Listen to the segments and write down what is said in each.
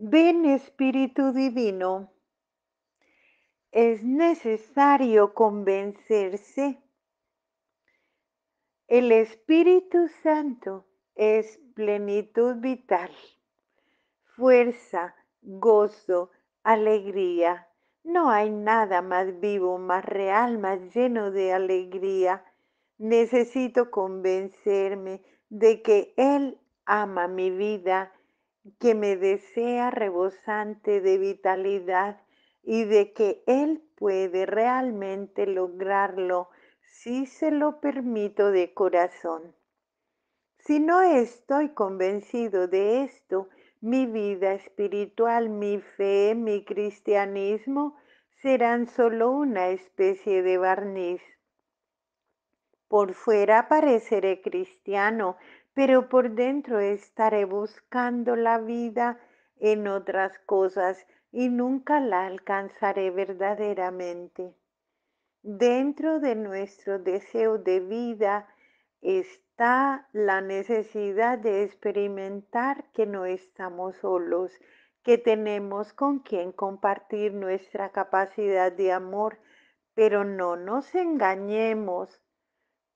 Ven Espíritu Divino. Es necesario convencerse. El Espíritu Santo es plenitud vital, fuerza, gozo, alegría. No hay nada más vivo, más real, más lleno de alegría. Necesito convencerme de que Él ama mi vida que me desea rebosante de vitalidad y de que Él puede realmente lograrlo si se lo permito de corazón. Si no estoy convencido de esto, mi vida espiritual, mi fe, mi cristianismo serán solo una especie de barniz. Por fuera pareceré cristiano pero por dentro estaré buscando la vida en otras cosas y nunca la alcanzaré verdaderamente. Dentro de nuestro deseo de vida está la necesidad de experimentar que no estamos solos, que tenemos con quien compartir nuestra capacidad de amor, pero no nos engañemos,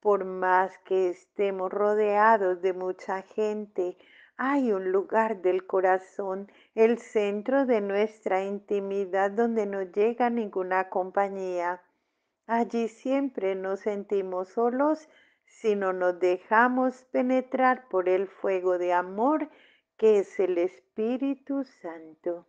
por más que estemos rodeados de mucha gente, hay un lugar del corazón, el centro de nuestra intimidad donde no llega ninguna compañía. Allí siempre nos sentimos solos si no nos dejamos penetrar por el fuego de amor que es el Espíritu Santo.